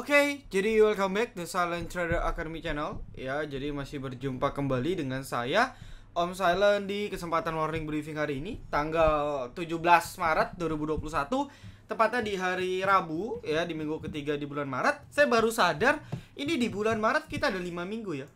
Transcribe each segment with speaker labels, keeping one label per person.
Speaker 1: Oke, okay, jadi welcome back the Silent Trader Academy channel. Ya, jadi masih berjumpa kembali dengan saya Om Silent di kesempatan morning briefing hari ini tanggal 17 Maret 2021 tepatnya di hari Rabu ya di minggu ketiga di bulan Maret. Saya baru sadar ini di bulan Maret kita ada 5 minggu ya.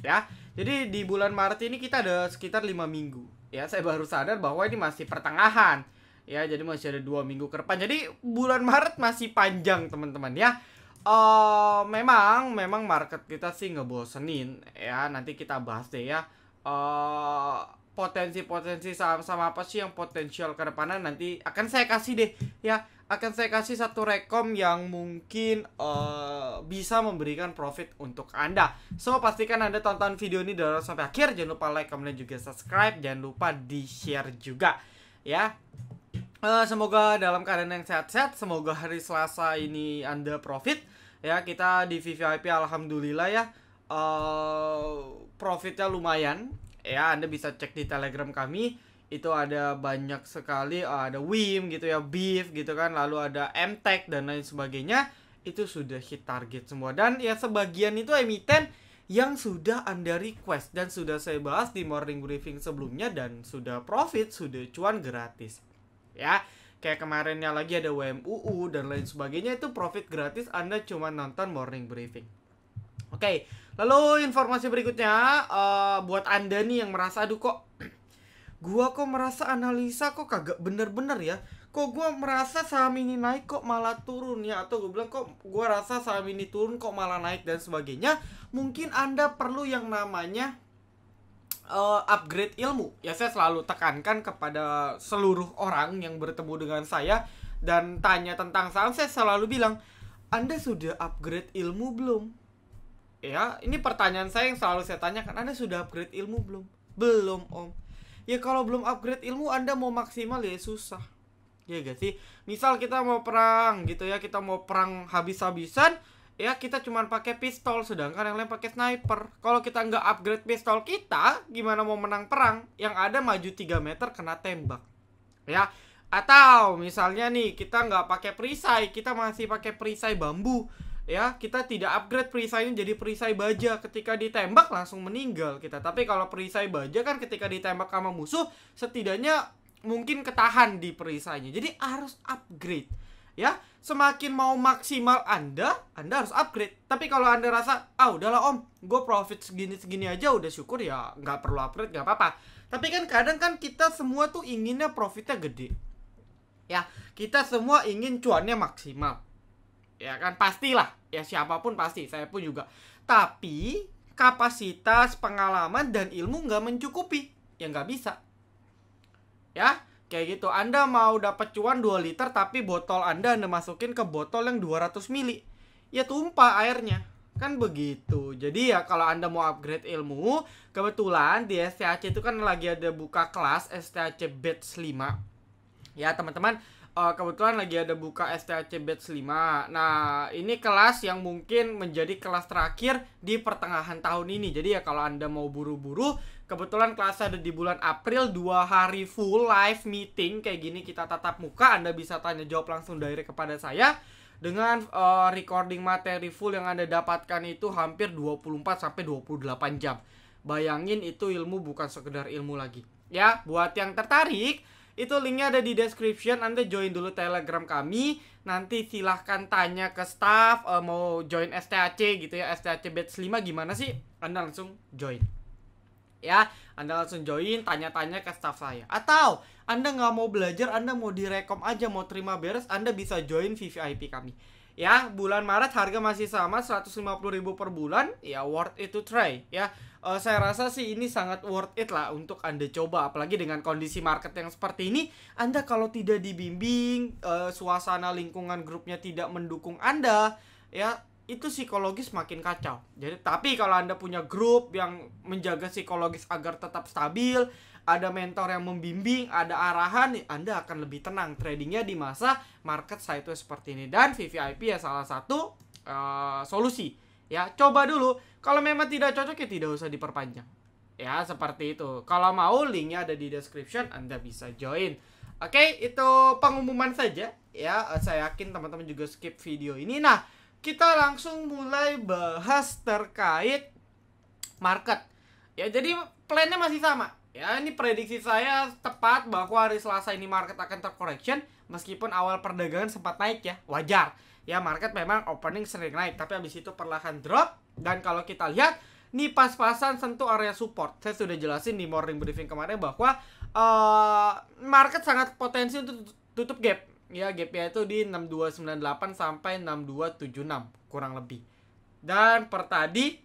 Speaker 1: Ya. Jadi di bulan Maret ini kita ada sekitar 5 minggu. Ya, saya baru sadar bahwa ini masih pertengahan. Ya, jadi masih ada dua minggu ke depan. Jadi bulan Maret masih panjang, teman-teman ya. Eh, memang memang market kita sih bosenin ya nanti kita bahas deh ya uh, potensi-potensi saham sama apa sih yang potensial ke depannya nanti akan saya kasih deh ya akan saya kasih satu rekom yang mungkin uh, bisa memberikan profit untuk Anda. So pastikan Anda tonton video ini dari sampai akhir. Jangan lupa like, dan juga subscribe, jangan lupa di-share juga ya. Uh, semoga dalam keadaan yang sehat-sehat, semoga hari Selasa ini Anda profit ya kita di VVIP alhamdulillah ya uh, profitnya lumayan ya Anda bisa cek di Telegram kami itu ada banyak sekali uh, ada Wim gitu ya Beef gitu kan lalu ada MTech dan lain sebagainya itu sudah hit target semua dan ya sebagian itu emiten yang sudah Anda request dan sudah saya bahas di morning briefing sebelumnya dan sudah profit, sudah cuan gratis. Ya kayak kemarinnya lagi ada WMUU dan lain sebagainya itu profit gratis Anda cuma nonton morning briefing. Oke, okay. lalu informasi berikutnya uh, buat Anda nih yang merasa aduh kok gua kok merasa analisa kok kagak bener-bener ya. Kok gua merasa saham ini naik kok malah turun ya atau gua bilang kok gua rasa saham ini turun kok malah naik dan sebagainya. Mungkin Anda perlu yang namanya uh, upgrade ilmu. Ya saya selalu tekankan kepada seluruh orang yang bertemu dengan saya dan tanya tentang saham, saya selalu bilang, "Anda sudah upgrade ilmu belum?" Ya, ini pertanyaan saya yang selalu saya tanyakan, "Anda sudah upgrade ilmu belum?" "Belum, Om." Ya kalau belum upgrade ilmu Anda mau maksimal ya susah. Ya gak sih? Misal kita mau perang gitu ya, kita mau perang habis-habisan, ya kita cuma pakai pistol sedangkan yang lain pakai sniper kalau kita nggak upgrade pistol kita gimana mau menang perang yang ada maju 3 meter kena tembak ya atau misalnya nih kita nggak pakai perisai kita masih pakai perisai bambu ya kita tidak upgrade perisainya jadi perisai baja ketika ditembak langsung meninggal kita tapi kalau perisai baja kan ketika ditembak sama musuh setidaknya mungkin ketahan di perisainya jadi harus upgrade ya semakin mau maksimal Anda, Anda harus upgrade. Tapi kalau Anda rasa, ah udahlah om, gue profit segini-segini aja udah syukur ya nggak perlu upgrade, nggak apa-apa. Tapi kan kadang kan kita semua tuh inginnya profitnya gede. Ya, kita semua ingin cuannya maksimal. Ya kan, pastilah. Ya siapapun pasti, saya pun juga. Tapi kapasitas, pengalaman, dan ilmu nggak mencukupi. Ya nggak bisa. Ya, Kayak gitu. Anda mau dapat cuan 2 liter tapi botol Anda Anda masukin ke botol yang 200 mili. Ya tumpah airnya. Kan begitu. Jadi ya kalau Anda mau upgrade ilmu, kebetulan di STAC itu kan lagi ada buka kelas STAC batch 5. Ya teman-teman, uh, kebetulan lagi ada buka STAC batch 5. Nah, ini kelas yang mungkin menjadi kelas terakhir di pertengahan tahun ini. Jadi ya kalau Anda mau buru-buru, kebetulan kelas ada di bulan April dua hari full live meeting kayak gini kita tatap muka, Anda bisa tanya jawab langsung direct kepada saya dengan uh, recording materi full yang Anda dapatkan itu hampir 24 sampai 28 jam. Bayangin itu ilmu bukan sekedar ilmu lagi. Ya, buat yang tertarik itu linknya ada di description. Anda join dulu Telegram kami. Nanti silahkan tanya ke staff uh, mau join STAC gitu ya. STAC batch 5 gimana sih? Anda langsung join. Ya, Anda langsung join, tanya-tanya ke staff saya. Atau Anda nggak mau belajar, Anda mau direkom aja, mau terima beres, Anda bisa join VVIP kami ya bulan Maret harga masih sama 150.000 per bulan ya worth it to try ya uh, saya rasa sih ini sangat worth it lah untuk Anda coba apalagi dengan kondisi market yang seperti ini Anda kalau tidak dibimbing uh, suasana lingkungan grupnya tidak mendukung Anda ya itu psikologis makin kacau. Jadi tapi kalau Anda punya grup yang menjaga psikologis agar tetap stabil, ada mentor yang membimbing, ada arahan, Anda akan lebih tenang tradingnya di masa market itu seperti ini. Dan VVIP ya salah satu uh, solusi. Ya, coba dulu. Kalau memang tidak cocok ya tidak usah diperpanjang. Ya, seperti itu. Kalau mau linknya ada di description, Anda bisa join. Oke, itu pengumuman saja ya. Eh, saya yakin teman-teman juga skip video ini. Nah, kita langsung mulai bahas terkait market. Ya, jadi plannya masih sama Ya ini prediksi saya tepat bahwa hari Selasa ini market akan tercorrection meskipun awal perdagangan sempat naik ya wajar ya market memang opening sering naik tapi habis itu perlahan drop dan kalau kita lihat ini pas-pasan sentuh area support saya sudah jelasin di morning briefing kemarin bahwa uh, market sangat potensi untuk tutup gap ya gapnya itu di 6298 sampai 6276 kurang lebih dan per tadi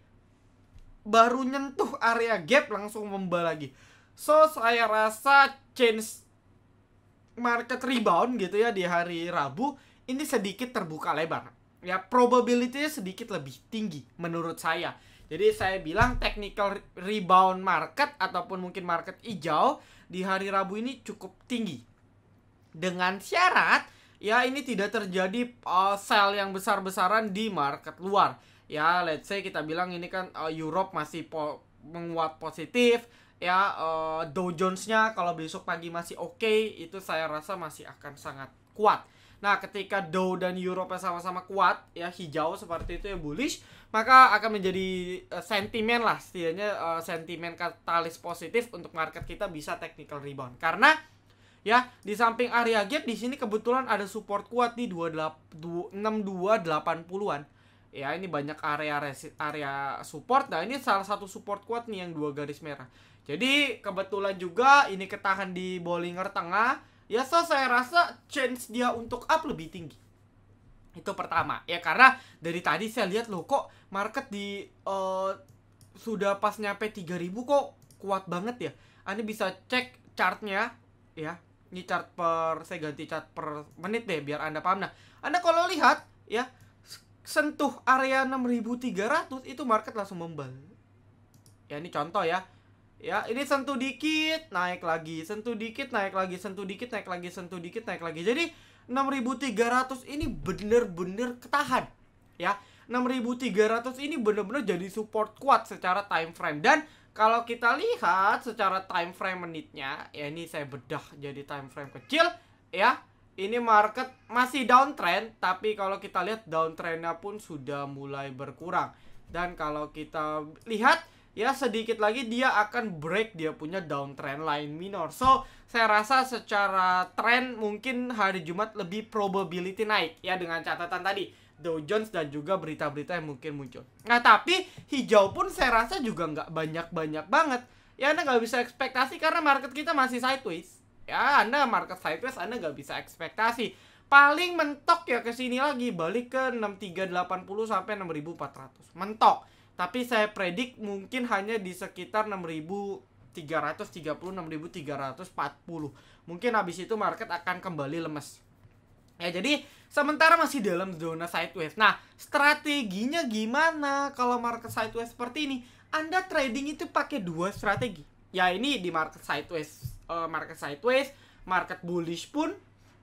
Speaker 1: baru nyentuh area gap langsung membal lagi So saya rasa change market rebound gitu ya di hari Rabu ini sedikit terbuka lebar. Ya probability-nya sedikit lebih tinggi menurut saya. Jadi saya bilang technical rebound market ataupun mungkin market hijau di hari Rabu ini cukup tinggi. Dengan syarat ya ini tidak terjadi uh, sell yang besar-besaran di market luar. Ya let's say kita bilang ini kan uh, Europe masih po menguat positif, ya uh, Dow Jones-nya kalau besok pagi masih oke okay, itu saya rasa masih akan sangat kuat. Nah, ketika Dow dan Europe sama-sama kuat, ya hijau seperti itu ya bullish, maka akan menjadi uh, sentimen lah, setidaknya uh, sentimen katalis positif untuk market kita bisa technical rebound. Karena ya di samping area gap di sini kebetulan ada support kuat di 6280-an ya ini banyak area area support nah ini salah satu support kuat nih yang dua garis merah jadi kebetulan juga ini ketahan di Bollinger tengah ya so saya rasa chance dia untuk up lebih tinggi itu pertama ya karena dari tadi saya lihat loh kok market di uh, sudah pas nyampe 3000 kok kuat banget ya Anda ah, bisa cek chartnya ya ini chart per saya ganti chart per menit deh biar Anda paham nah Anda kalau lihat ya sentuh area 6300 itu market langsung membal. Ya ini contoh ya. Ya, ini sentuh dikit, naik lagi, sentuh dikit, naik lagi, sentuh dikit, naik lagi, sentuh dikit, naik lagi. Jadi 6300 ini bener-bener ketahan. Ya, 6300 ini bener-bener jadi support kuat secara time frame dan kalau kita lihat secara time frame menitnya, ya ini saya bedah jadi time frame kecil ya ini market masih downtrend tapi kalau kita lihat downtrendnya pun sudah mulai berkurang dan kalau kita lihat ya sedikit lagi dia akan break dia punya downtrend line minor so saya rasa secara trend mungkin hari Jumat lebih probability naik ya dengan catatan tadi Dow Jones dan juga berita-berita yang mungkin muncul nah tapi hijau pun saya rasa juga nggak banyak-banyak banget ya anda nggak bisa ekspektasi karena market kita masih sideways ya Anda market sideways Anda nggak bisa ekspektasi paling mentok ya ke sini lagi balik ke 6380 sampai 6400 mentok tapi saya predik mungkin hanya di sekitar 6330 6340 mungkin habis itu market akan kembali lemes ya jadi sementara masih dalam zona sideways nah strateginya gimana kalau market sideways seperti ini anda trading itu pakai dua strategi ya ini di market sideways uh, market sideways, market bullish pun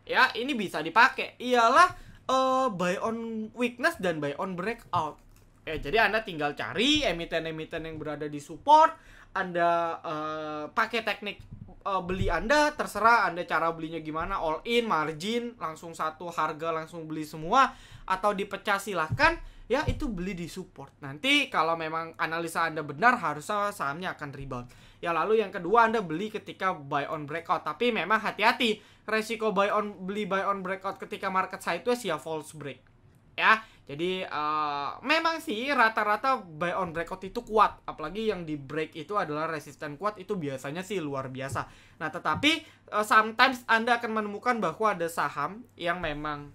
Speaker 1: ya ini bisa dipakai. Ialah uh, eh, buy on weakness dan buy on breakout. Ya, jadi Anda tinggal cari emiten-emiten yang berada di support, Anda uh, pakai teknik uh, beli Anda terserah Anda cara belinya gimana all in margin langsung satu harga langsung beli semua atau dipecah silahkan ya itu beli di support nanti kalau memang analisa Anda benar harusnya sahamnya akan rebound ya lalu yang kedua Anda beli ketika buy on breakout tapi memang hati-hati resiko buy on beli buy on breakout ketika market sideways ya false break ya jadi uh, memang sih rata-rata buy on breakout itu kuat, apalagi yang di break itu adalah resisten kuat itu biasanya sih luar biasa. Nah, tetapi uh, sometimes Anda akan menemukan bahwa ada saham yang memang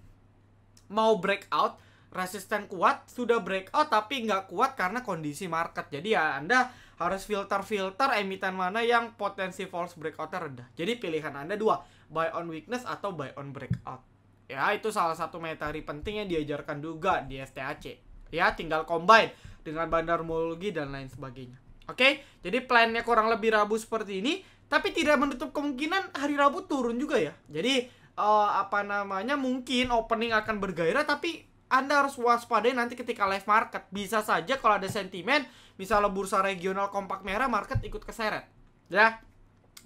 Speaker 1: mau breakout resisten kuat sudah breakout tapi nggak kuat karena kondisi market jadi ya anda harus filter filter emiten mana yang potensi false breakoutnya rendah jadi pilihan anda dua buy on weakness atau buy on breakout Ya itu salah satu metari penting yang diajarkan juga di STAC. Ya tinggal combine dengan bandar bandarmologi dan lain sebagainya. Oke, jadi plannya kurang lebih Rabu seperti ini, tapi tidak menutup kemungkinan hari Rabu turun juga ya. Jadi uh, apa namanya mungkin opening akan bergairah tapi anda harus waspadai nanti ketika live market. Bisa saja kalau ada sentimen, misalnya bursa regional kompak merah, market ikut keseret. Ya,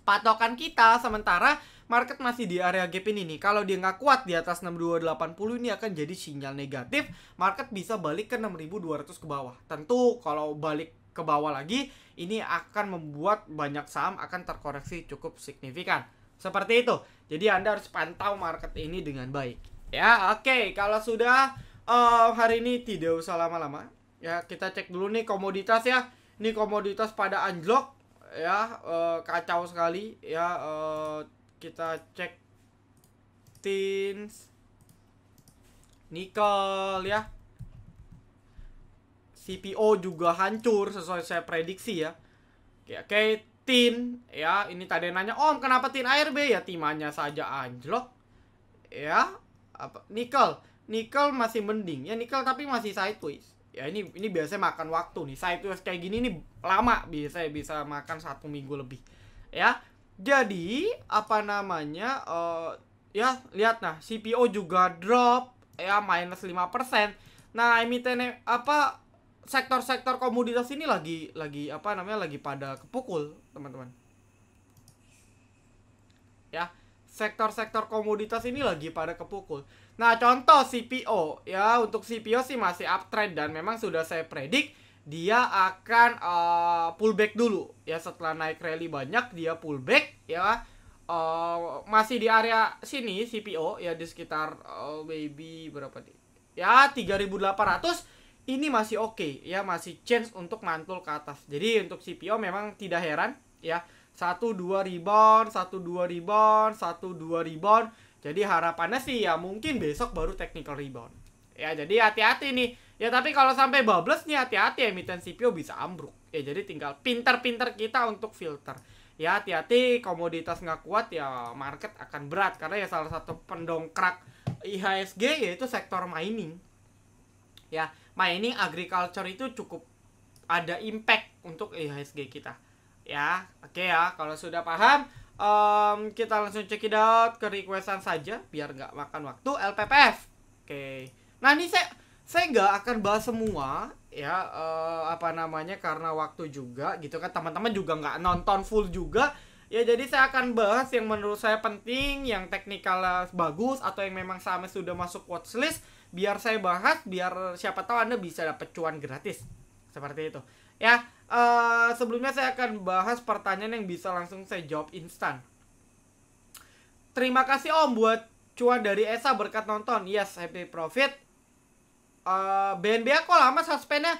Speaker 1: patokan kita sementara market masih di area gap ini nih. Kalau dia nggak kuat di atas 6280 ini akan jadi sinyal negatif. Market bisa balik ke 6200 ke bawah. Tentu kalau balik ke bawah lagi ini akan membuat banyak saham akan terkoreksi cukup signifikan. Seperti itu. Jadi Anda harus pantau market ini dengan baik. Ya, oke. Okay. Kalau sudah uh, hari ini tidak usah lama-lama. Ya, kita cek dulu nih komoditas ya. Ini komoditas pada anjlok ya uh, kacau sekali ya uh, kita cek tins nikel ya CPO juga hancur sesuai saya prediksi ya oke, oke tin ya ini tadi nanya om kenapa tin ARB ya timanya saja anjlok ya apa nikel nikel masih mending ya nikel tapi masih sideways ya ini ini biasanya makan waktu nih sideways kayak gini nih lama biasanya bisa makan satu minggu lebih ya jadi apa namanya uh, ya lihat nah CPO juga drop ya minus persen. Nah, emiten apa sektor-sektor komoditas ini lagi lagi apa namanya lagi pada kepukul, teman-teman. Ya, sektor-sektor komoditas ini lagi pada kepukul. Nah, contoh CPO ya, untuk CPO sih masih uptrend dan memang sudah saya predik dia akan uh, eh, pullback dulu ya setelah naik rally banyak dia pullback ya uh, masih di area sini CPO ya di sekitar uh, maybe berapa nih ya 3800 ini masih oke okay, ya masih chance untuk mantul ke atas jadi untuk CPO memang tidak heran ya satu dua rebound satu dua rebound satu dua rebound jadi harapannya sih ya mungkin besok baru technical rebound ya jadi hati-hati nih Ya tapi kalau sampai bablas nih hati-hati ya, emiten CPO bisa ambruk. Ya jadi tinggal pinter-pinter kita untuk filter. Ya hati-hati komoditas nggak kuat ya market akan berat karena ya salah satu pendongkrak IHSG yaitu sektor mining. Ya mining agriculture itu cukup ada impact untuk IHSG kita. Ya oke okay ya kalau sudah paham um, kita langsung cekidot ke requestan saja biar nggak makan waktu LPPF. Oke. Okay. Nah ini saya saya nggak akan bahas semua ya uh, apa namanya karena waktu juga gitu kan teman-teman juga nggak nonton full juga ya jadi saya akan bahas yang menurut saya penting yang teknikalnya bagus atau yang memang sama sudah masuk watchlist biar saya bahas biar siapa tahu anda bisa dapat cuan gratis seperti itu ya uh, sebelumnya saya akan bahas pertanyaan yang bisa langsung saya jawab instan terima kasih om buat cuan dari Esa berkat nonton yes happy profit Eh, BNBA kok lama suspendnya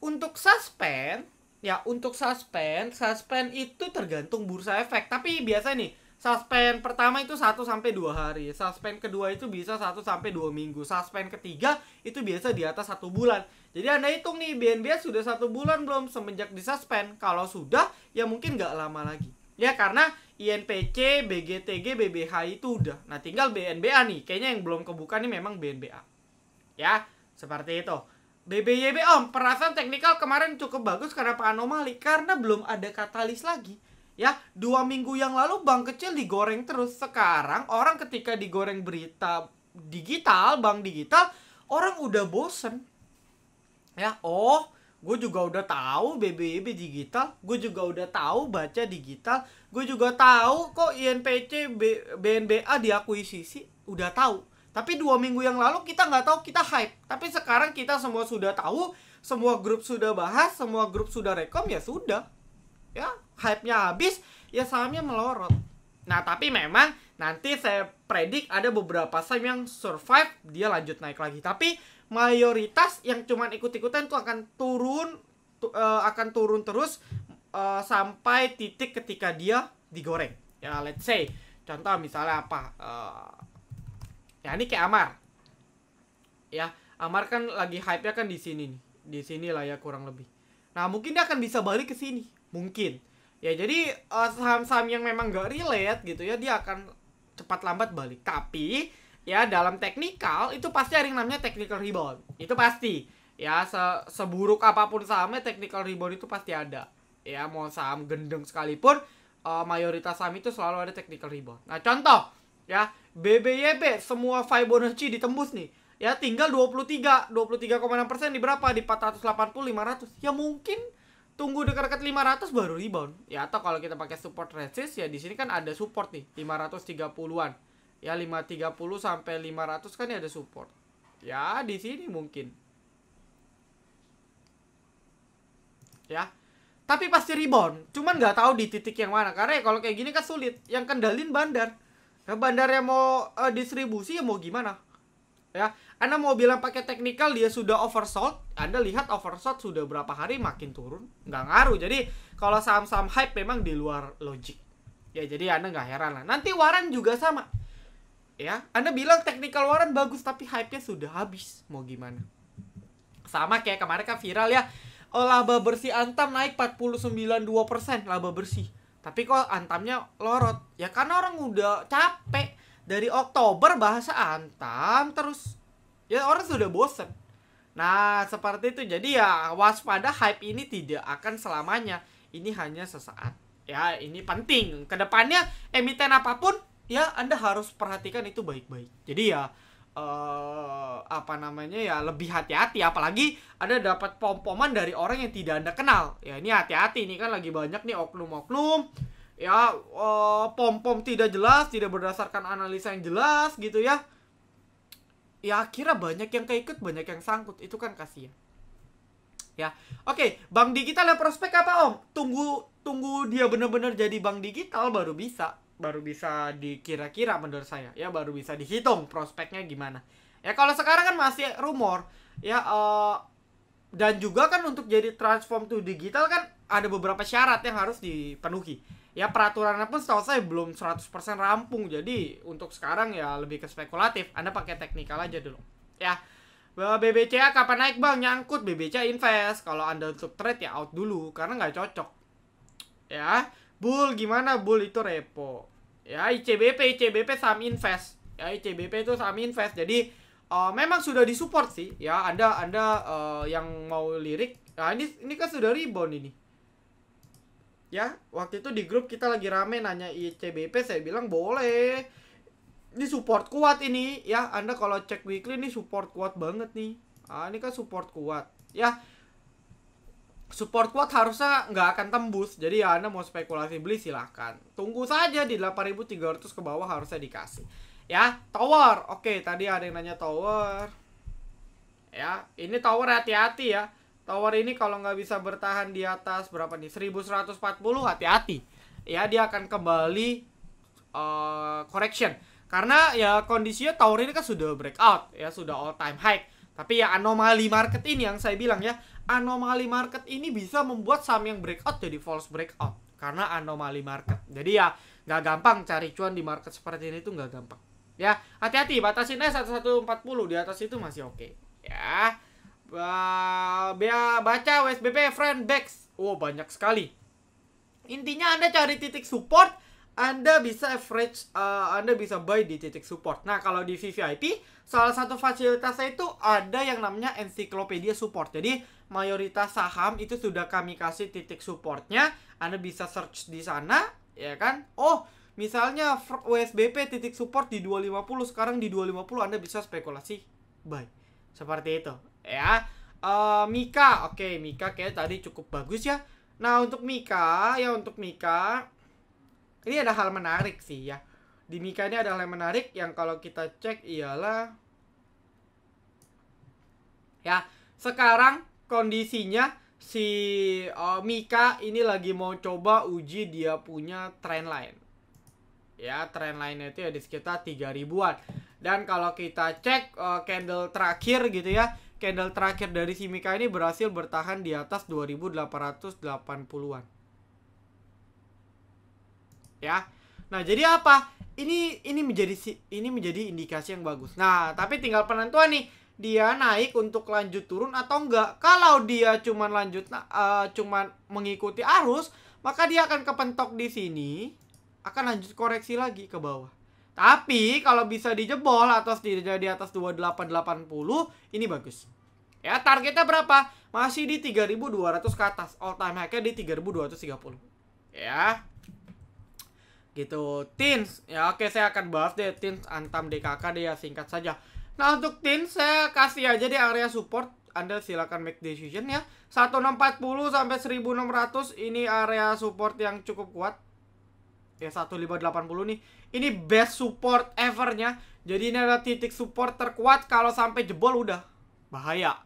Speaker 1: untuk suspend ya untuk suspend suspend itu tergantung bursa efek tapi biasa nih suspend pertama itu 1 sampai 2 hari suspend kedua itu bisa 1 sampai 2 minggu suspend ketiga itu biasa di atas satu bulan jadi anda hitung nih BNBA sudah satu bulan belum semenjak di suspend kalau sudah ya mungkin nggak lama lagi ya karena INPC, BGTG, BBH itu udah nah tinggal BNBA nih kayaknya yang belum kebuka nih memang BNBA Ya, seperti itu. BBYB Om, perasaan teknikal kemarin cukup bagus karena anomali karena belum ada katalis lagi. Ya, dua minggu yang lalu bank kecil digoreng terus. Sekarang orang ketika digoreng berita digital, bank digital, orang udah bosen. Ya, oh, gue juga udah tahu BBYB digital, gue juga udah tahu baca digital, gue juga tahu kok INPC B, BNBA diakuisisi, udah tahu. Tapi dua minggu yang lalu kita nggak tahu kita hype. Tapi sekarang kita semua sudah tahu, semua grup sudah bahas, semua grup sudah rekom ya sudah. Ya, hype-nya habis, ya sahamnya melorot. Nah, tapi memang nanti saya predik ada beberapa saham yang survive, dia lanjut naik lagi. Tapi mayoritas yang cuman ikut-ikutan itu akan turun tu, uh, akan turun terus uh, sampai titik ketika dia digoreng. Ya, let's say contoh misalnya apa? Uh, ya ini kayak Amar ya Amar kan lagi hype nya kan di sini nih di sini lah ya kurang lebih nah mungkin dia akan bisa balik ke sini mungkin ya jadi eh, saham-saham uh, yang memang gak relate gitu ya dia akan cepat lambat balik tapi ya dalam teknikal itu pasti ada yang namanya technical rebound itu pasti ya se seburuk apapun sahamnya technical rebound itu pasti ada ya mau saham gendeng sekalipun uh, mayoritas saham itu selalu ada technical rebound nah contoh ya BBYB semua Fibonacci ditembus nih. Ya tinggal 23, 23,6% di berapa? Di 480, 500. Ya mungkin tunggu dekat-dekat 500 baru rebound. Ya atau kalau kita pakai support resist ya di sini kan ada support nih 530-an. Ya 530 sampai 500 kan ya ada support. Ya di sini mungkin. Ya. Tapi pasti rebound. Cuman nggak tahu di titik yang mana. Karena ya kalau kayak gini kan sulit. Yang kendalin bandar. Nah, bandarnya mau uh, distribusi ya mau gimana? Ya, Anda mau bilang pakai teknikal dia sudah oversold, Anda lihat oversold sudah berapa hari makin turun, nggak ngaruh. Jadi kalau saham-saham hype memang di luar logik. Ya jadi Anda nggak heran lah. Nanti waran juga sama. Ya, Anda bilang teknikal waran bagus tapi hype-nya sudah habis. Mau gimana? Sama kayak kemarin kan viral ya. Oh, laba bersih Antam naik 49,2%, laba bersih tapi kok antamnya lorot ya karena orang udah capek dari Oktober bahasa antam terus ya orang sudah bosen nah seperti itu jadi ya waspada hype ini tidak akan selamanya ini hanya sesaat ya ini penting kedepannya emiten apapun ya anda harus perhatikan itu baik-baik jadi ya uh, apa namanya ya lebih hati-hati apalagi ada dapat pom-poman dari orang yang tidak anda kenal ya ini hati-hati ini kan lagi banyak nih oknum-oknum ya pom eh, pom-pom tidak jelas tidak berdasarkan analisa yang jelas gitu ya ya akhirnya banyak yang keikut banyak yang sangkut itu kan kasihan ya oke okay, bank digital ya prospek apa om tunggu tunggu dia benar-benar jadi bank digital baru bisa baru bisa dikira-kira menurut saya ya baru bisa dihitung prospeknya gimana ya kalau sekarang kan masih rumor ya uh, dan juga kan untuk jadi transform to digital kan ada beberapa syarat yang harus dipenuhi ya peraturannya pun setahu saya belum 100% rampung jadi untuk sekarang ya lebih ke spekulatif anda pakai teknikal aja dulu ya BBCA kapan naik bang nyangkut BBCA invest kalau anda untuk trade ya out dulu karena nggak cocok ya bull gimana bull itu repo Ya ICBP, ICBP saham invest. Ya ICBP itu saham invest. Jadi uh, memang sudah disupport sih. Ya Anda Anda uh, yang mau lirik, nah ini ini kan sudah rebound ini. Ya, waktu itu di grup kita lagi rame nanya ICBP, saya bilang boleh. Ini support kuat ini ya. Anda kalau cek weekly ini support kuat banget nih. Ah, ini kan support kuat. Ya, support kuat harusnya nggak akan tembus. Jadi ya Anda mau spekulasi beli silahkan. Tunggu saja di 8.300 ke bawah harusnya dikasih. Ya, tower. Oke, tadi ada yang nanya tower. Ya, ini tower hati-hati ya. Tower ini kalau nggak bisa bertahan di atas berapa nih? 1140 hati-hati. Ya, dia akan kembali uh, correction. Karena ya kondisinya tower ini kan sudah breakout ya, sudah all time high tapi ya anomali market ini yang saya bilang ya, anomali market ini bisa membuat saham yang breakout jadi false breakout karena anomali market. Jadi ya nggak gampang cari cuan di market seperti ini itu nggak gampang. Ya hati-hati batasinnya 1140 di atas itu masih oke. Okay. Ya Bia baca WSBP friend backs. oh, banyak sekali. Intinya Anda cari titik support, Anda bisa average, uh, Anda bisa buy di titik support. Nah kalau di VVIP Salah satu fasilitasnya itu ada yang namanya ensiklopedia support. Jadi mayoritas saham itu sudah kami kasih titik supportnya. Anda bisa search di sana, ya kan? Oh, misalnya USBP titik support di 250 sekarang di 250 Anda bisa spekulasi buy. Seperti itu, ya. Uh, Mika, oke okay, Mika kayak tadi cukup bagus ya. Nah untuk Mika, ya untuk Mika, ini ada hal menarik sih ya di Mika ini ada hal yang menarik yang kalau kita cek ialah ya. Sekarang kondisinya si uh, Mika ini lagi mau coba uji dia punya trendline. Ya, trendline itu ya di sekitar 3000 ribuan. Dan kalau kita cek uh, candle terakhir gitu ya, candle terakhir dari si Mika ini berhasil bertahan di atas 2880-an. Ya. Nah, jadi apa? Ini ini menjadi ini menjadi indikasi yang bagus. Nah, tapi tinggal penentuan nih dia naik untuk lanjut turun atau enggak. Kalau dia cuman lanjut uh, cuman mengikuti arus, maka dia akan kepentok di sini, akan lanjut koreksi lagi ke bawah. Tapi kalau bisa dijebol atau setidaknya di atas 2880, ini bagus. Ya, targetnya berapa? Masih di 3200 ke atas. All time high-nya di 3230. Ya. Gitu, tins Ya, oke saya akan bahas deh tins Antam DKK deh ya singkat saja. Nah untuk tin saya kasih aja di area support anda silakan make decision ya 1640 sampai 1600 ini area support yang cukup kuat ya 1580 nih ini best support evernya jadi ini adalah titik support terkuat kalau sampai jebol udah bahaya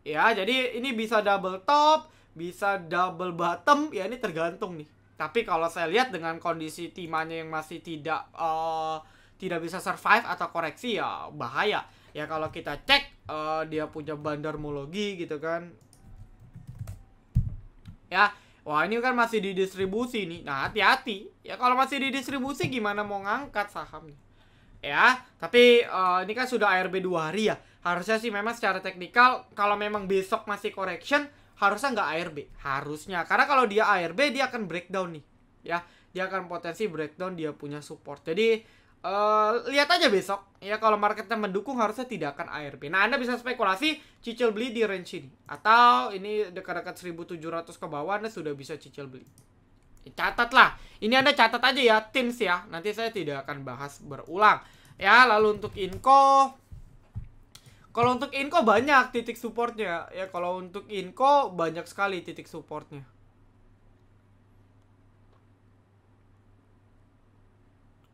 Speaker 1: ya jadi ini bisa double top bisa double bottom ya ini tergantung nih tapi kalau saya lihat dengan kondisi timannya yang masih tidak uh, tidak bisa survive atau koreksi ya bahaya ya kalau kita cek uh, dia punya bandarmologi gitu kan ya wah ini kan masih didistribusi nih nah hati-hati ya kalau masih didistribusi gimana mau ngangkat sahamnya ya tapi uh, ini kan sudah ARB dua hari ya harusnya sih memang secara teknikal kalau memang besok masih correction harusnya nggak ARB harusnya karena kalau dia ARB dia akan breakdown nih ya dia akan potensi breakdown dia punya support jadi Eh, lihat aja besok ya kalau marketnya mendukung harusnya tidak akan ARP. Nah Anda bisa spekulasi cicil beli di range ini atau ini dekat-dekat 1700 ke bawah Anda sudah bisa cicil beli. Eh, catatlah, ini Anda catat aja ya tips ya. Nanti saya tidak akan bahas berulang. Ya lalu untuk inko, kalau untuk inko banyak titik supportnya ya kalau untuk inko banyak sekali titik supportnya.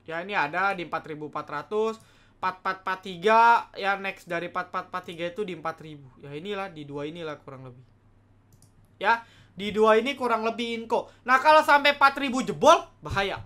Speaker 1: ya ini ada di 4400 4443 ya next dari 4443 itu di 4000 ya inilah di dua inilah kurang lebih ya di dua ini kurang lebih inko nah kalau sampai 4000 jebol bahaya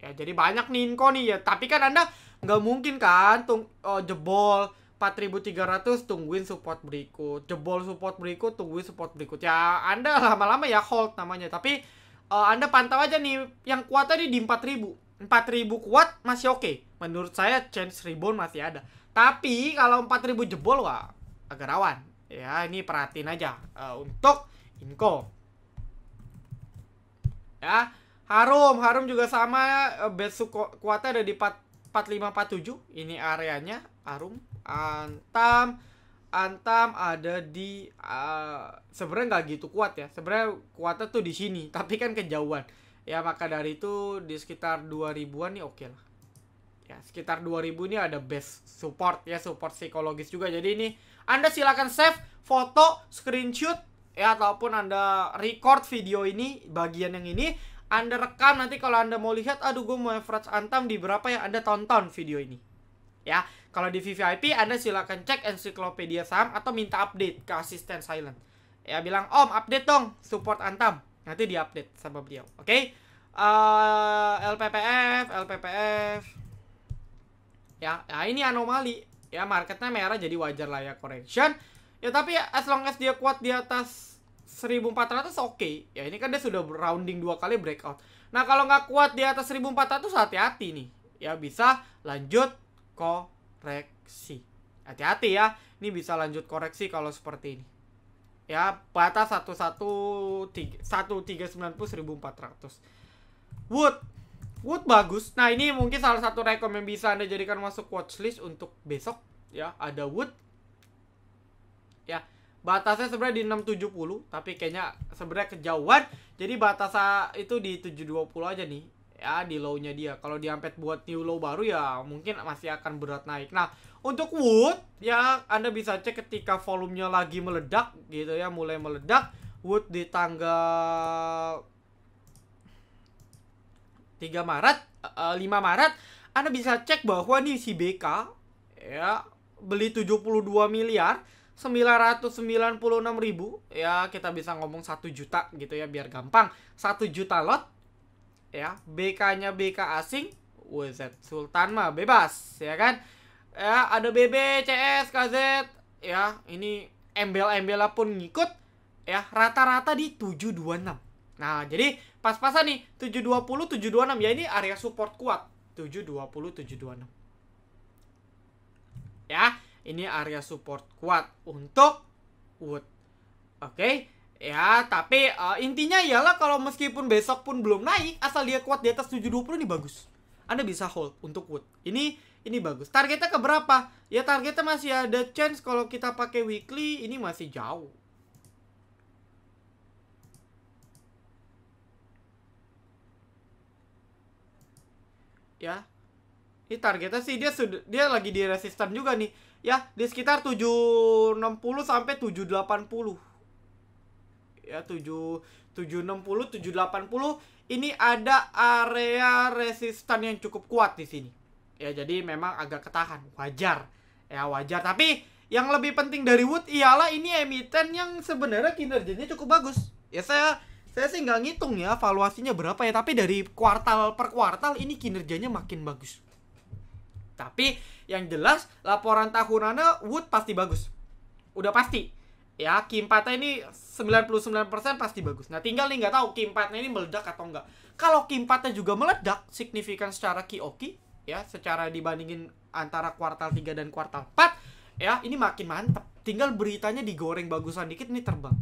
Speaker 1: ya jadi banyak nih inko nih ya tapi kan anda nggak mungkin kan tung oh, jebol 4300 tungguin support berikut jebol support berikut tungguin support berikut ya anda lama-lama ya hold namanya tapi uh, anda pantau aja nih yang kuat tadi di 4000 4000 kuat masih oke. Okay. Menurut saya chance rebound masih ada. Tapi kalau 4000 jebol wah agak rawan. Ya, ini perhatiin aja uh, untuk Inko. Ya, Harum, Harum juga sama uh, base kuatnya ada di 4, 45 Ini areanya Harum Antam Antam ada di uh, sebenarnya nggak gitu kuat ya. Sebenarnya kuatnya tuh di sini, tapi kan kejauhan ya maka dari itu di sekitar 2000-an nih oke okay lah ya sekitar 2000 ini ada best support ya support psikologis juga jadi ini anda silahkan save foto screenshot ya ataupun anda record video ini bagian yang ini anda rekam nanti kalau anda mau lihat aduh gue mau average antam di berapa yang anda tonton video ini ya kalau di VVIP anda silahkan cek ensiklopedia saham atau minta update ke asisten silent ya bilang om update dong support antam Nanti diupdate sama beliau. Oke? Okay? Uh, eh, LPPF, LPPF. Ya, nah ini anomali. Ya, marketnya merah jadi wajar lah ya correction. Ya tapi as long as dia kuat di atas 1400 oke. Okay. Ya ini kan dia sudah rounding dua kali breakout. Nah, kalau nggak kuat di atas 1400 hati-hati nih. Ya bisa lanjut koreksi. Hati-hati ya. Ini bisa lanjut koreksi kalau seperti ini ya batas satu satu tiga satu tiga sembilan puluh seribu empat ratus Wood Wood bagus nah ini mungkin salah satu rekom yang bisa anda jadikan masuk watchlist untuk besok ya ada Wood ya batasnya sebenarnya di enam 670 tapi kayaknya sebenarnya kejauhan jadi batasnya itu di tujuh puluh aja nih ya di low-nya dia. Kalau diampet ampet buat new low baru ya mungkin masih akan berat naik. Nah, untuk Wood ya Anda bisa cek ketika volumenya lagi meledak gitu ya, mulai meledak Wood di tanggal 3 Maret, uh, eh, 5 Maret Anda bisa cek bahwa nih si BK ya beli 72 miliar 996 ribu ya kita bisa ngomong satu juta gitu ya biar gampang satu juta lot ya BK-nya BK asing WZ Sultan mah bebas ya kan ya ada BB CS KZ ya ini embel embel pun ngikut ya rata-rata di 726 nah jadi pas-pasan nih 720 726 ya ini area support kuat 720 726 ya ini area support kuat untuk wood oke okay? Ya, tapi uh, intinya ialah kalau meskipun besok pun belum naik, asal dia kuat di atas 720 ini bagus. Anda bisa hold untuk Wood. Ini ini bagus. Targetnya ke berapa? Ya targetnya masih ada chance kalau kita pakai weekly ini masih jauh. Ya. Ini targetnya sih dia sudah dia lagi di resisten juga nih. Ya, di sekitar 760 sampai 780 ya 7 760 780 ini ada area resistan yang cukup kuat di sini. Ya jadi memang agak ketahan, wajar. Ya wajar, tapi yang lebih penting dari Wood ialah ini emiten yang sebenarnya kinerjanya cukup bagus. Ya saya saya sih nggak ngitung ya valuasinya berapa ya, tapi dari kuartal per kuartal ini kinerjanya makin bagus. Tapi yang jelas laporan tahunannya Wood pasti bagus. Udah pasti ya Kim ini 99% pasti bagus. Nah, tinggal nih nggak tahu Kim ini meledak atau enggak. Kalau Kim juga meledak signifikan secara Kioki ya, secara dibandingin antara kuartal 3 dan kuartal 4 ya, ini makin mantep. Tinggal beritanya digoreng bagusan dikit ini terbang.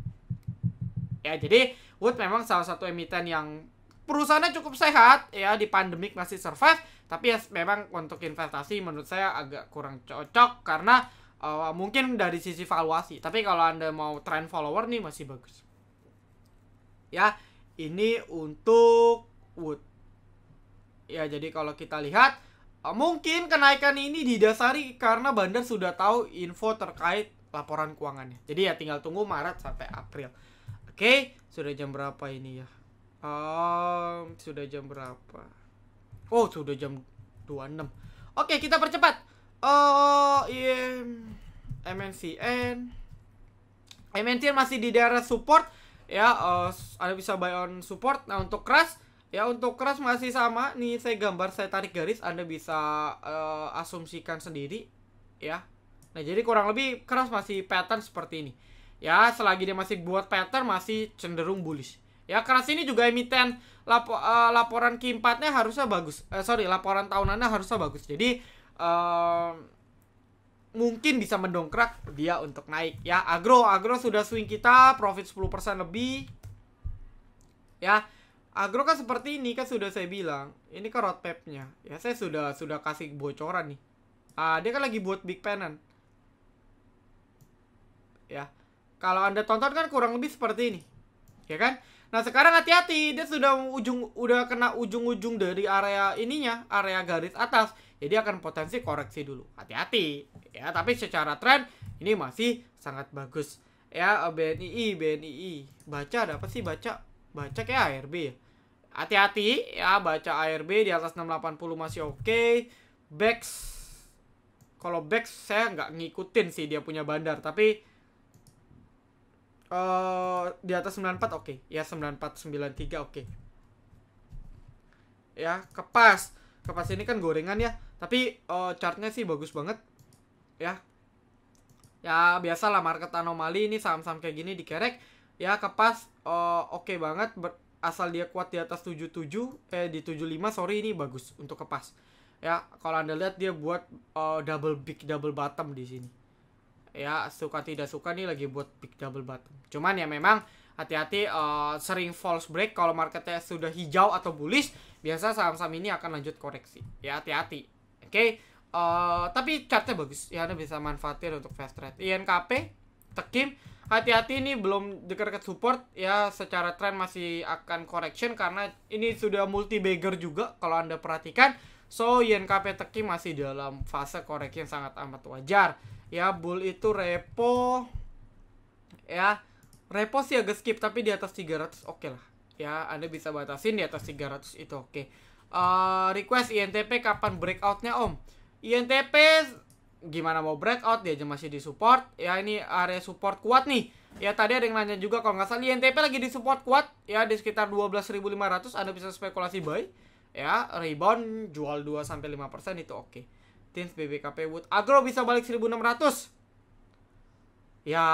Speaker 1: Ya, jadi Wood memang salah satu emiten yang perusahaannya cukup sehat ya di pandemik masih survive, tapi ya memang untuk investasi menurut saya agak kurang cocok karena uh, mungkin dari sisi valuasi tapi kalau anda mau trend follower nih masih bagus ya ini untuk Wood ya jadi kalau kita lihat uh, mungkin kenaikan ini didasari karena bandar sudah tahu info terkait laporan keuangannya jadi ya tinggal tunggu Maret sampai April oke okay, sudah jam berapa ini ya um, sudah jam berapa oh sudah jam 26 oke kita percepat Oh iya MNCN MNCN masih di daerah support ya uh, eh, Anda bisa buy on support nah untuk crash ya untuk crash masih sama nih saya gambar saya tarik garis Anda bisa uh, asumsikan sendiri ya nah jadi kurang lebih crash masih pattern seperti ini ya selagi dia masih buat pattern masih cenderung bullish ya crash ini juga emiten lapo, uh, laporan q harusnya bagus uh, sorry laporan tahunannya harusnya bagus jadi mungkin bisa mendongkrak dia untuk naik ya agro agro sudah swing kita profit 10% lebih ya agro kan seperti ini kan sudah saya bilang ini kan roadmapnya ya saya sudah sudah kasih bocoran nih uh, dia kan lagi buat big penan ya kalau anda tonton kan kurang lebih seperti ini ya kan nah sekarang hati-hati dia sudah ujung udah kena ujung-ujung dari area ininya area garis atas jadi akan potensi koreksi dulu. Hati-hati ya, tapi secara tren ini masih sangat bagus. Ya eh, BNI, BNI. Baca ada apa sih baca? Baca kayak ARB ya. Hati-hati ya baca ARB di atas 680 masih oke. Okay. Bex kalau Bex saya nggak ngikutin sih dia punya bandar, tapi uh, di atas 94 oke. Okay. Ya 9493 oke. Okay ya kepas kepas ini kan gorengan ya tapi uh, chartnya sih bagus banget ya ya biasalah market anomali ini saham-saham kayak gini dikerek ya kepas uh, oke okay banget ber asal dia kuat di atas 77 eh di 75 sorry ini bagus untuk kepas ya kalau anda lihat dia buat uh, double big double bottom di sini ya suka tidak suka nih lagi buat big double bottom cuman ya memang hati-hati uh, sering false break kalau marketnya sudah hijau atau bullish biasa saham-saham ini akan lanjut koreksi ya hati-hati Oke, okay? uh, eh, tapi chartnya bagus. Ya Anda bisa manfaatin untuk fast trade. INKP, tekim, hati-hati ini belum dekat-dekat support ya secara trend masih akan correction karena ini sudah multi bagger juga kalau Anda perhatikan. So, INKP tekim masih dalam fase koreksi yang sangat amat wajar. Ya, bull itu repo ya repo sih agak skip tapi di atas 300 oke okay lah ya Anda bisa batasin di atas 300 itu oke okay. Eh, request INTP kapan breakoutnya om INTP gimana mau breakout dia aja masih di support ya ini area support kuat nih ya tadi ada yang nanya juga kalau nggak salah INTP lagi di support kuat ya di sekitar 12.500 anda bisa spekulasi buy ya rebound jual 2 sampai 5% itu oke okay. Tins BBKP Wood Agro bisa balik 1600 ya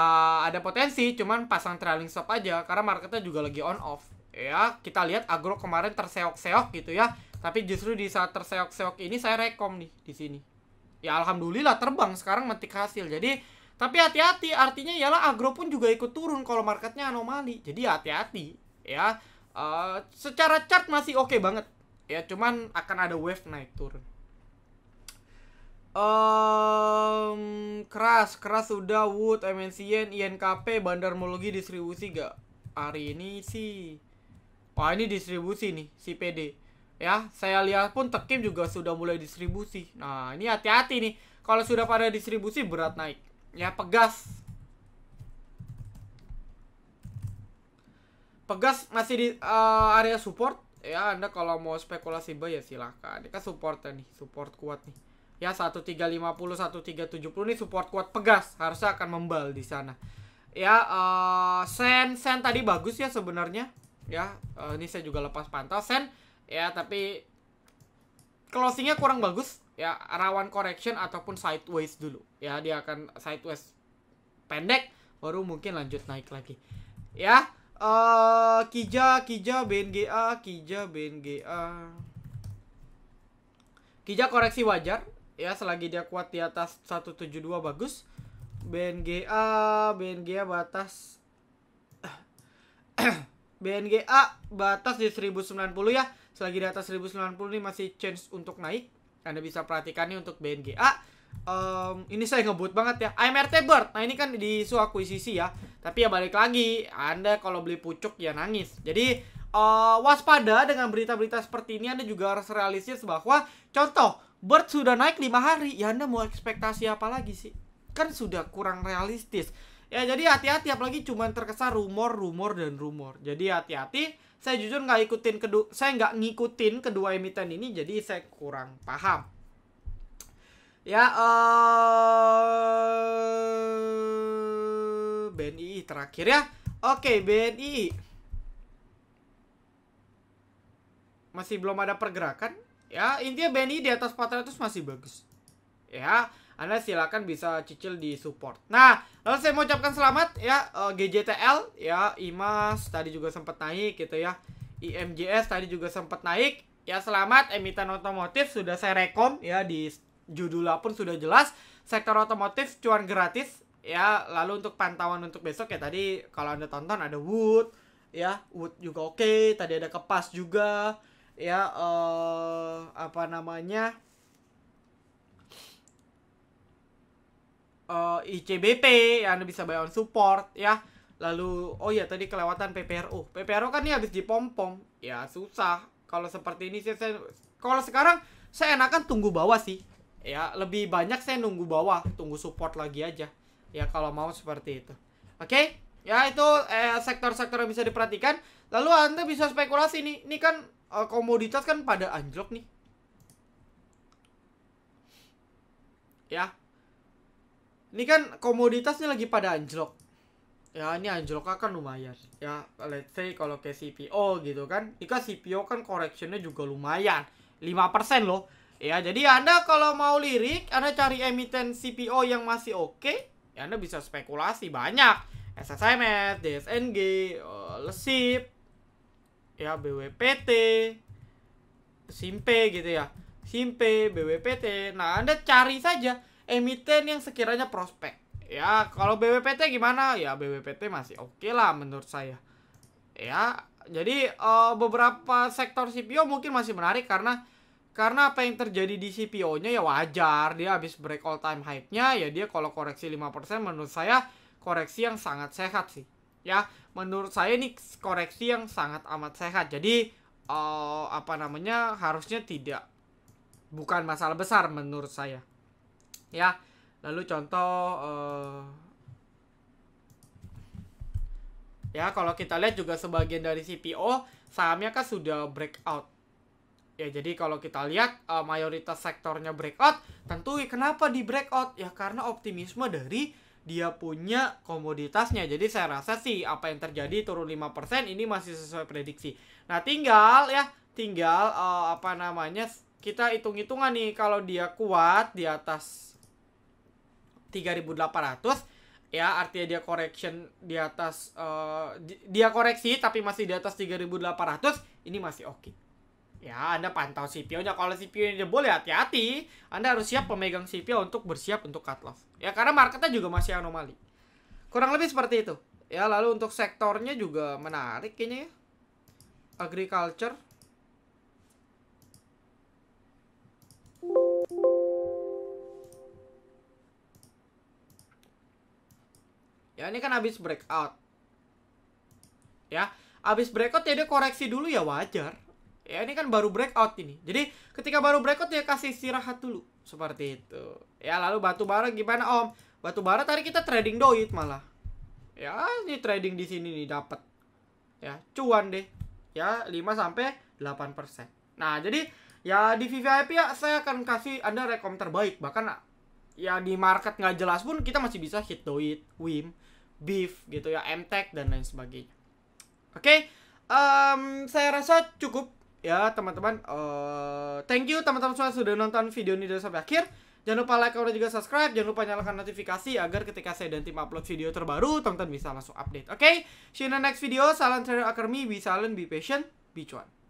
Speaker 1: ada potensi cuman pasang trailing stop aja karena marketnya juga lagi on off ya kita lihat agro kemarin terseok-seok gitu ya tapi justru di saat terseok-seok ini saya rekom nih di sini ya alhamdulillah terbang sekarang metik hasil jadi tapi hati-hati artinya ialah agro pun juga ikut turun kalau marketnya anomali jadi hati-hati ya uh, secara chart masih oke okay banget ya cuman akan ada wave naik turun um, keras keras sudah Wood MNCN INKP Bandar Mologi distribusi gak hari ini sih Wah ini distribusi nih si PD ya saya lihat pun tekim juga sudah mulai distribusi nah ini hati-hati nih kalau sudah pada distribusi berat naik ya pegas pegas masih di uh, area support ya anda kalau mau spekulasi buy ya silahkan ini kan supportnya nih support kuat nih ya 1350 1370 ini support kuat pegas harusnya akan membal di sana ya uh, sen sen tadi bagus ya sebenarnya ya uh, ini saya juga lepas pantasan ya tapi closingnya kurang bagus ya rawan correction ataupun sideways dulu ya dia akan sideways pendek baru mungkin lanjut naik lagi ya uh, Kija Kija BNGA Kija BNGA Kija koreksi wajar ya selagi dia kuat di atas 172 bagus BNGA BNGA batas BNGA batas di 1090 ya. Selagi di atas 1090 ini masih chance untuk naik. Anda bisa perhatikan nih untuk BNGA. Um, ini saya ngebut banget ya. AMRT Bird. Nah, ini kan di isu akuisisi ya. Tapi ya balik lagi, Anda kalau beli pucuk ya nangis. Jadi uh, waspada dengan berita-berita seperti ini Anda juga harus realistis bahwa contoh Bird sudah naik 5 hari, ya Anda mau ekspektasi apa lagi sih? Kan sudah kurang realistis. Ya jadi hati-hati apalagi cuman terkesan rumor, rumor dan rumor. Jadi hati-hati. Saya jujur nggak ikutin kedua, saya nggak ngikutin kedua emiten ini, jadi saya kurang paham. Ya, uh, eh, BNI terakhir ya. Oke, BNI masih belum ada pergerakan. Ya, intinya BNI di atas 400 masih bagus. Ya, anda silakan bisa cicil di support. Nah, lalu saya mau ucapkan selamat ya uh, eh, GJTL ya IMAS tadi juga sempat naik gitu ya. IMJS tadi juga sempat naik. Ya selamat emiten otomotif sudah saya rekom ya di judul pun sudah jelas sektor otomotif cuan gratis ya lalu untuk pantauan untuk besok ya tadi kalau anda tonton ada wood ya wood juga oke okay. tadi ada kepas juga ya uh, apa namanya uh, eh, ICBP yang Anda bisa bayar on support ya. Lalu oh ya tadi kelewatan PPRO. PPRO kan ini habis dipompom. Ya susah. Kalau seperti ini saya, kalau sekarang saya enakan tunggu bawah sih. Ya, lebih banyak saya nunggu bawah, tunggu support lagi aja. Ya kalau mau seperti itu. Oke? Okay? Ya itu sektor eh, sektor-sektor yang bisa diperhatikan. Lalu Anda bisa spekulasi nih. Ini kan uh, komoditas kan pada anjlok nih. Ya, ini kan komoditasnya lagi pada anjlok ya ini anjlok kan lumayan ya let's say kalau ke CPO gitu kan ini kan CPO kan correctionnya juga lumayan 5% loh ya jadi anda kalau mau lirik anda cari emiten CPO yang masih oke okay, ya anda bisa spekulasi banyak SSMS, DSNG, eh, Lesip, ya BWPT, Simpe gitu ya, Simpe, BWPT. Nah anda cari saja emiten yang sekiranya prospek. Ya, kalau BWPT gimana? Ya, BWPT masih oke okay lah menurut saya. Ya, jadi uh, beberapa sektor CPO mungkin masih menarik karena karena apa yang terjadi di CPO-nya ya wajar. Dia habis break all time high-nya ya dia kalau koreksi 5% menurut saya koreksi yang sangat sehat sih. Ya, menurut saya ini koreksi yang sangat amat sehat. Jadi uh, apa namanya harusnya tidak bukan masalah besar menurut saya ya lalu contoh uh, ya kalau kita lihat juga sebagian dari CPO sahamnya kan sudah breakout ya jadi kalau kita lihat uh, mayoritas sektornya breakout tentu kenapa di breakout ya karena optimisme dari dia punya komoditasnya jadi saya rasa sih apa yang terjadi turun 5% ini masih sesuai prediksi nah tinggal ya tinggal uh, apa namanya kita hitung-hitungan nih kalau dia kuat di atas 3800 ya artinya dia correction di atas uh, dia koreksi tapi masih di atas 3800 ini masih oke. Okay. Ya, Anda pantau CPO-nya. Kalau CPO-nya jebol ya hati-hati. Anda harus siap pemegang CPO untuk bersiap untuk cut loss. Ya, karena marketnya juga masih anomali. Kurang lebih seperti itu. Ya, lalu untuk sektornya juga menarik ini ya. Agriculture ya ini kan habis breakout ya habis breakout ya dia koreksi dulu ya wajar ya ini kan baru breakout ini jadi ketika baru breakout ya kasih istirahat dulu seperti itu ya lalu batu bara gimana om batu bara tadi kita trading doit malah ya ini trading di sini nih dapat ya cuan deh ya 5 sampai 8 persen nah jadi ya di VVIP ya saya akan kasih anda rekom terbaik bahkan ya di market nggak jelas pun kita masih bisa hit doit win beef gitu ya, Mtek dan lain sebagainya. Oke, okay? um, saya rasa cukup ya teman-teman. Uh, thank you teman-teman semua sudah nonton video ini dari sampai akhir. Jangan lupa like comment, juga subscribe. Jangan lupa nyalakan notifikasi agar ketika saya dan tim upload video terbaru, teman-teman bisa langsung update. Oke, okay? see you in the next video. Salam trader akademi, be silent, be patient, be cuan.